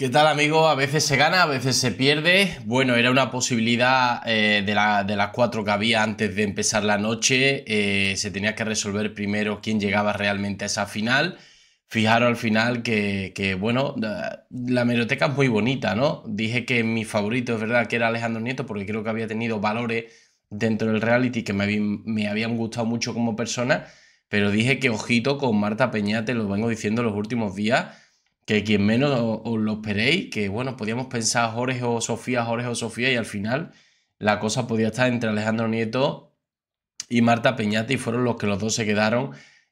¿Qué tal amigo? A veces se gana, a veces se pierde. Bueno, era una posibilidad eh, de, las cuatro que había antes de empezar la noche. Eh, se tenía que resolver primero quién llegaba realmente a esa final. Fijaros al final que, bueno, la, meroteca es muy bonita, ¿no? Dije que mi favorito es verdad que era Alejandro Nieto porque creo que había tenido valores dentro del reality que me, me habían gustado mucho como persona, pero dije que ojito con Marta Peñate, lo vengo diciendo los últimos días que quien menos os lo esperéis, que bueno, podíamos pensar Jorge o Sofía, Jorge o Sofía, y al final la cosa podía estar entre Alejandro Nieto y Marta Peñate, y fueron los que los dos se quedaron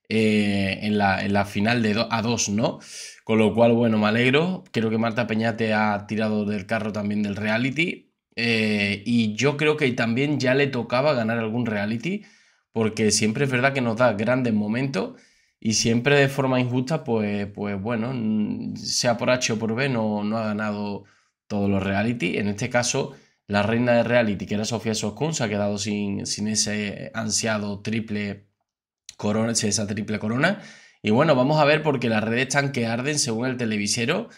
eh, en, la, final de a dos, ¿no? Con lo cual, bueno, me alegro. Creo que Marta Peñate ha tirado del carro también del reality. Eh, y yo creo que también ya le tocaba ganar algún reality, porque siempre es verdad que nos da grandes momentos y siempre de forma injusta, pues, pues bueno, mm, sea por H o por B, no, no ha ganado todos los reality. En este caso, la reina de reality, que era Sofía Soscun, se ha quedado sin, sin ese ansiado triple corona, esa triple corona. Y bueno, vamos a ver porque las redes están que arden según el televisero.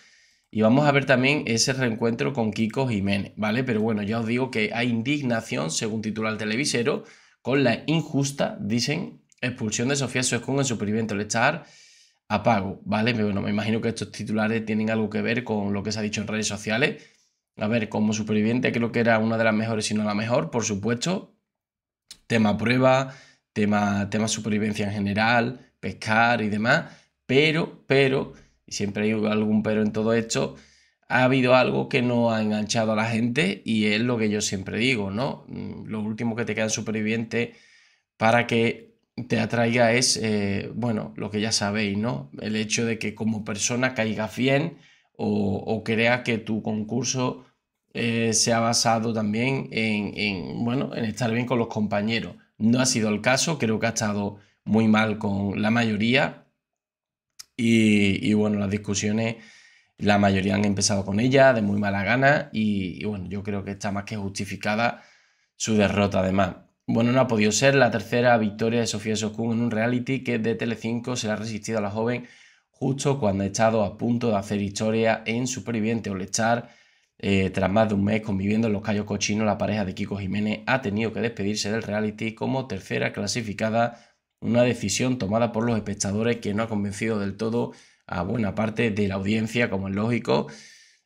Y vamos a ver también ese reencuentro con Kiko Jiménez, ¿vale? Pero bueno, ya os digo que hay indignación, según titular el televisero, con la injusta, dicen, Expulsión de Sofía Suescún en superviviente primer el estar a pago, ¿vale? Bueno, me imagino que estos titulares tienen algo que ver con lo que se ha dicho en redes sociales. A ver, como superviviente creo que era una de las mejores, si no la mejor, por supuesto. Tema prueba, tema, tema supervivencia en general, pescar y demás. Pero, pero, y siempre hay algún pero en todo esto, ha habido algo que no ha enganchado a la gente y es lo que yo siempre digo, ¿no? Mm, lo último que te queda en superviviente para que te atraiga es, eh, bueno, lo que ya sabéis, ¿no? El hecho de que como persona caiga bien o, o crea que tu concurso eh, se ha basado también en, bueno, en estar bien con los compañeros. No ha sido el caso, creo que ha estado muy mal con la mayoría y, bueno, las discusiones, la mayoría han empezado con ella de muy mala gana y, y bueno, yo creo que está más que justificada su derrota además. Bueno, no ha podido ser la tercera victoria de Sofía Sokun en un reality que de Telecinco se ha resistido a la joven justo cuando ha estado a punto de hacer historia en Superviviente Olechar. Eh, tras más de un mes conviviendo en los callos cochinos, la pareja de Kiko Jiménez ha tenido que despedirse del reality como tercera clasificada, una decisión tomada por los espectadores que no ha convencido del todo a buena parte de la audiencia, como es lógico.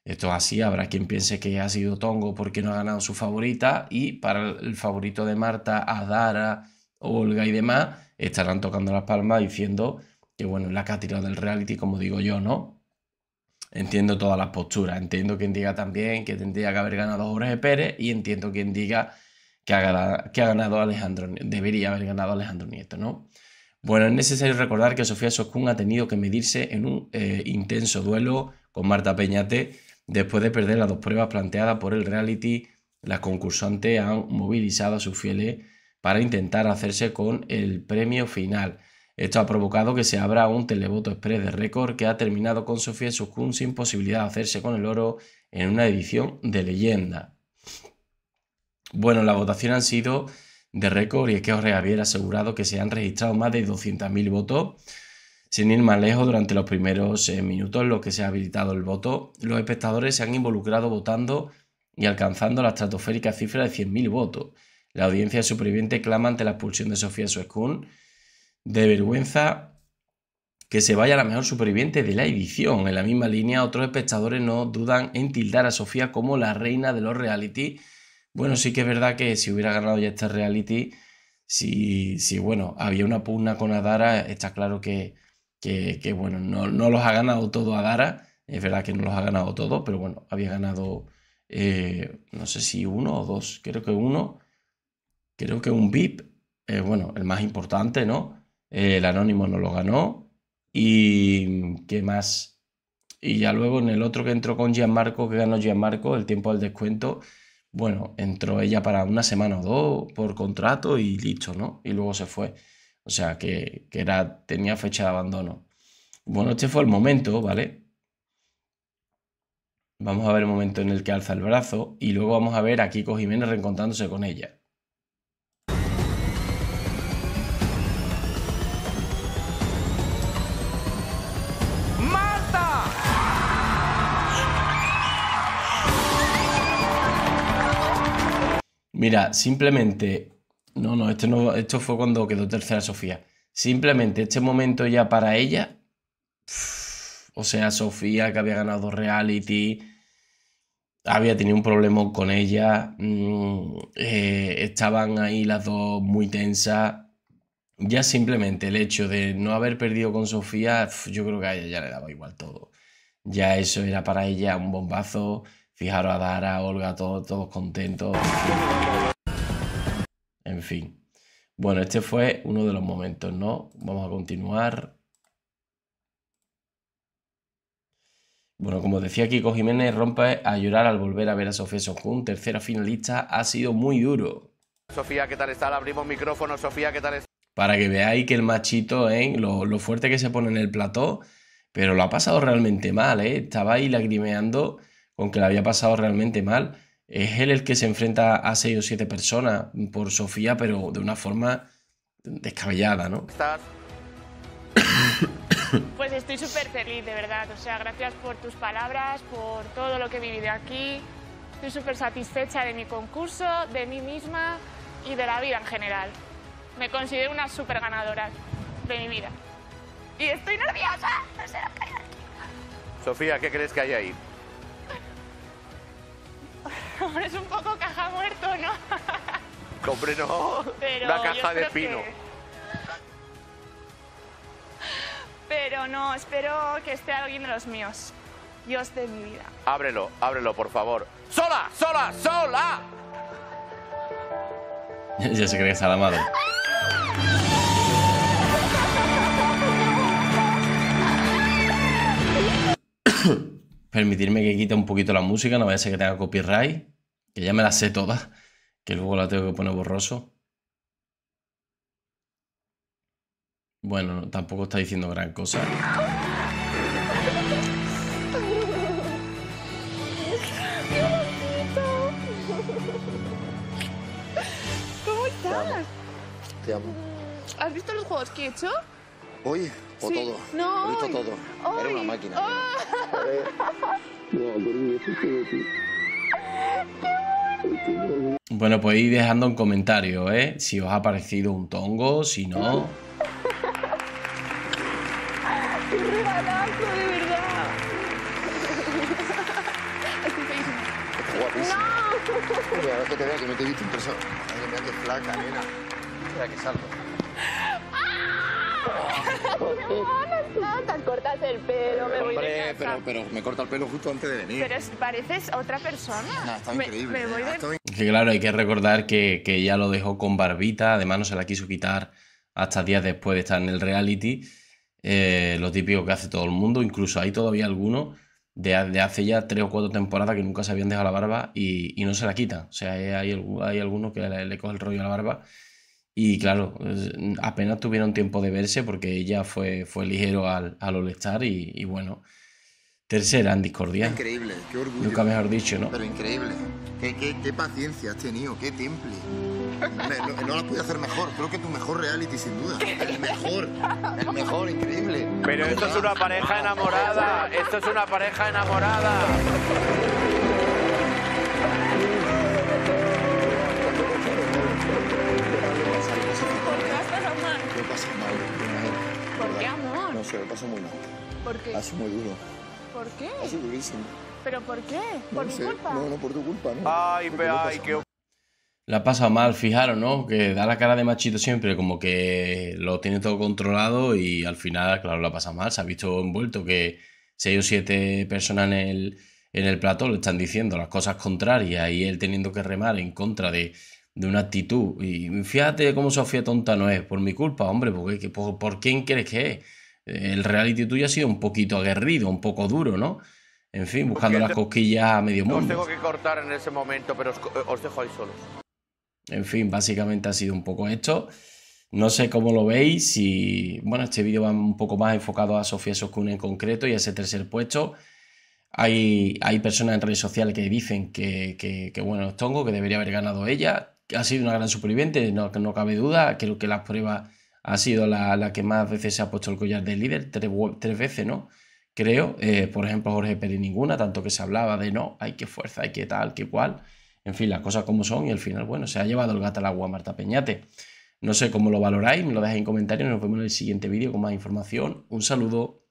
Esto es así, habrá quien piense que ha sido Tongo porque no ha ganado su favorita y para el favorito de Marta, Adara, Olga y demás, estarán tocando las palmas diciendo que bueno, la cátedra del reality, como digo yo, ¿no? Entiendo todas las posturas, entiendo quien diga también que tendría que haber ganado Jorge Pérez y entiendo quien diga que ha ganado, que ha ganado Alejandro, debería haber ganado Alejandro Nieto, ¿no? Bueno, es necesario recordar que Sofía Soskun ha tenido que medirse en un eh, intenso duelo con Marta Peñate Después de perder las dos pruebas planteadas por el reality, las concursantes han movilizado a sus fieles para intentar hacerse con el premio final. Esto ha provocado que se abra un televoto express de récord que ha terminado con Sofía Sukun sin posibilidad de hacerse con el oro en una edición de leyenda. Bueno, la votación han sido de récord y es que os había asegurado que se han registrado más de 200.000 votos sin ir más lejos, durante los primeros eh, minutos en los que se ha habilitado el voto, los espectadores se han involucrado votando y alcanzando la estratosférica cifra de 100.000 votos. La audiencia superviviente clama ante la expulsión de Sofía Suescún de vergüenza que se vaya la mejor superviviente de la edición. En la misma línea, otros espectadores no dudan en tildar a Sofía como la reina de los reality. Bueno, sí que es verdad que si hubiera ganado ya este reality, si, si bueno, había una pugna con Adara, está claro que, que, bueno, no, los ha ganado todo a Dara, es verdad que no los ha ganado todo, pero bueno, había ganado, eh, no sé si uno o dos, creo que uno, creo que un VIP, eh, bueno, el más importante, ¿no? Eh, el Anónimo no lo ganó, y qué más. Y ya luego en el otro que entró con Gianmarco, que ganó Gianmarco, el tiempo del descuento, bueno, entró ella para una semana o dos por contrato y listo, ¿no? Y luego se fue. O sea, que, era, tenía fecha de abandono. Bueno, este fue el momento, ¿vale? Vamos a ver el momento en el que alza el brazo y luego vamos a ver a Kiko reencontrándose con ella. Mira, simplemente no, no, esto, no, esto fue cuando quedó tercera Sofía. Simplemente este momento ya para ella. o sea, Sofía que había ganado reality. Había tenido un problema con ella. Mm, eh, estaban ahí las dos muy tensas. Ya simplemente el hecho de no haber perdido con Sofía, yo creo que a ella ya le daba igual todo. Ya eso era para ella un bombazo. Fijaros a Dara, a Olga, todos, todos contentos en fin. Bueno, este fue uno de los momentos, ¿no? Vamos a continuar. Bueno, como decía Kiko Jiménez, rompe a llorar al volver a ver a Sofía Sojún, tercera finalista, ha sido muy duro. Sofía, ¿qué tal está? abrimos micrófono, Sofía, ¿qué tal está? Para que veáis que el machito, ¿eh? lo, fuerte que se pone en el plató, pero lo ha pasado realmente mal, ¿eh? Estaba ahí lagrimeando con que lo había pasado realmente mal es él el que se enfrenta a seis o siete personas por Sofía, pero de una forma descabellada, ¿no? Pues estoy súper feliz, de verdad. O sea, gracias por tus palabras, por todo lo que he vivido aquí. Estoy súper satisfecha de mi concurso, de mí misma y de la vida en general. Me considero una súper ganadora de mi vida. Y estoy nerviosa. No lo aquí. Sofía, ¿qué crees que hay ahí? es un poco caja muerto, ¿no? Hombre, no. La caja de pino. Pero no, espero que esté alguien de los míos. Dios de mi vida. Ábrelo, ábrelo, por favor. ¡Sola, sola, sola! ya se cree que a la madre. permitirme que quite un poquito la música, no vaya a ser que tenga copyright, que ya me la sé toda, que luego la tengo que poner borroso. Bueno, tampoco está diciendo gran cosa. ¿Cómo estás? Te ¿Has visto los juegos que he hecho? Hoy o todo. No. He visto todo. Era una máquina. Oh. Bueno, pues ir dejando un comentario, ¿eh? Si os ha parecido un tongo, si no. ¡Qué regalazo, de verdad! ¡No! que te vea que no te he visto impreso. Mira que flaca, nena. Mira que salto no, Cortas el pelo, me voy pero, me corta el pelo justo antes de venir. Pero pareces otra persona. No, increíble. ¿eh? Que claro, hay que recordar que, que lo dejó con barbita, además no se la quiso quitar hasta días después de estar en el reality. eh, lo típico que hace todo el mundo, incluso hay todavía algunos de, hace ya tres o cuatro temporadas que nunca se habían dejado la barba y, y no se la quitan. O sea, hay, hay algunos que le, le coge el rollo a la barba y claro, apenas tuvieron tiempo de verse porque ella fue, fue ligero al, al all y, y, bueno, tercera en discordia. Increíble, qué orgullo. Nunca mejor dicho, ¿no? Pero increíble. Qué, paciencia has tenido, qué temple. No, la hacer mejor. Creo que tu mejor reality, sin duda. El mejor, el mejor, increíble. Pero esto es una pareja enamorada. Esto es una pareja enamorada. se lo muy mal. ¿Por qué? Así muy duro. ¿Por qué? durísimo. ¿Pero por qué? ¿Por mi culpa? No, no, por tu culpa, no. Ay, pero ay, qué... La ha pasado mal, fijaros, ¿no? Que da la cara de machito siempre, como que lo tiene todo controlado y al final, claro, la pasa mal. Se ha visto envuelto que seis o siete personas en el, en el plató le están diciendo las cosas contrarias y él teniendo que remar en contra de, de una actitud. Y fíjate cómo Sofía tonta no es, por mi culpa, hombre, porque, ¿por, ¿por quién crees que es? el reality tuyo ha sido un poquito aguerrido, un poco duro, ¿no? En fin, buscando las cosquillas a medio mundo. Os tengo que cortar en ese momento, pero eh, os, dejo ahí solos. En fin, básicamente ha sido un poco esto. No sé cómo lo veis, y... bueno, este vídeo va un poco más enfocado a Sofía Soskun en concreto y a ese tercer puesto. Hay, hay personas en redes sociales que dicen que, bueno, los tongo, que debería haber ganado ella. Ha sido una gran superviviente, no, no cabe duda. Creo que las pruebas ha sido la, que más veces se ha puesto el collar de líder, tres, veces, ¿no? Creo, eh, por ejemplo, Jorge Pérez ninguna, tanto que se hablaba de no, hay que fuerza, hay que tal, que cual. En fin, las cosas como son y al final, bueno, se ha llevado el gato al agua Marta Peñate. No sé cómo lo valoráis, me lo dejáis en comentarios, nos vemos en el siguiente vídeo con más información. Un saludo.